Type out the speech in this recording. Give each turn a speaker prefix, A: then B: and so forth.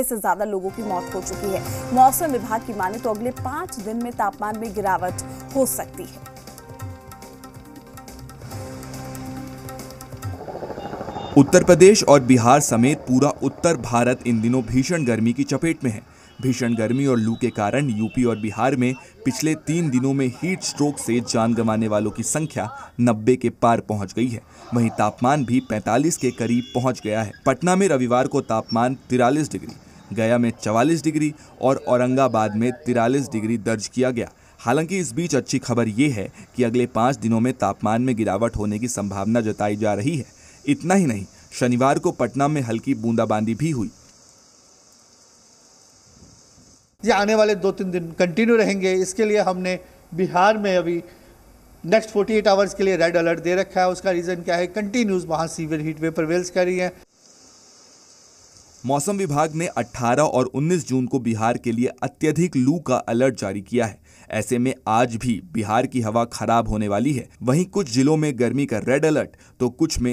A: से ज्यादा लोगों की मौत हो चुकी है मौसम विभाग की माने तो अगले पांच दिन में तापमान में गिरावट हो सकती है उत्तर प्रदेश और बिहार समेत पूरा उत्तर भारत इन दिनों भीषण गर्मी की चपेट में है भीषण गर्मी और लू के कारण यूपी और बिहार में पिछले तीन दिनों में हीट स्ट्रोक से जान गंवाने वालों की संख्या 90 के पार पहुंच गई है वहीं तापमान भी 45 के करीब पहुंच गया है पटना में रविवार को तापमान तिरालीस डिग्री गया में 44 डिग्री और औरंगाबाद में तिरालीस डिग्री दर्ज किया गया हालांकि इस बीच अच्छी खबर ये है कि अगले पाँच दिनों में तापमान में गिरावट होने की संभावना जताई जा रही है इतना ही नहीं शनिवार को पटना में हल्की बूंदाबांदी भी हुई
B: ये आने वाले दो तीन दिन कंटिन्यू रहेंगे इसके लिए हमने बिहार में अभी नेक्स्ट 48 आवर्स के लिए रेड अलर्ट दे रखा है उसका रीज़न क्या है कंटिन्यूज वहाँ सीवियर हीट वेव प्रवेल्स कर रही है
A: मौसम विभाग ने 18 और 19 जून को बिहार के लिए अत्यधिक लू का अलर्ट जारी किया है ऐसे में आज भी बिहार की हवा खराब होने वाली है वहीं कुछ जिलों में गर्मी का रेड अलर्ट तो कुछ में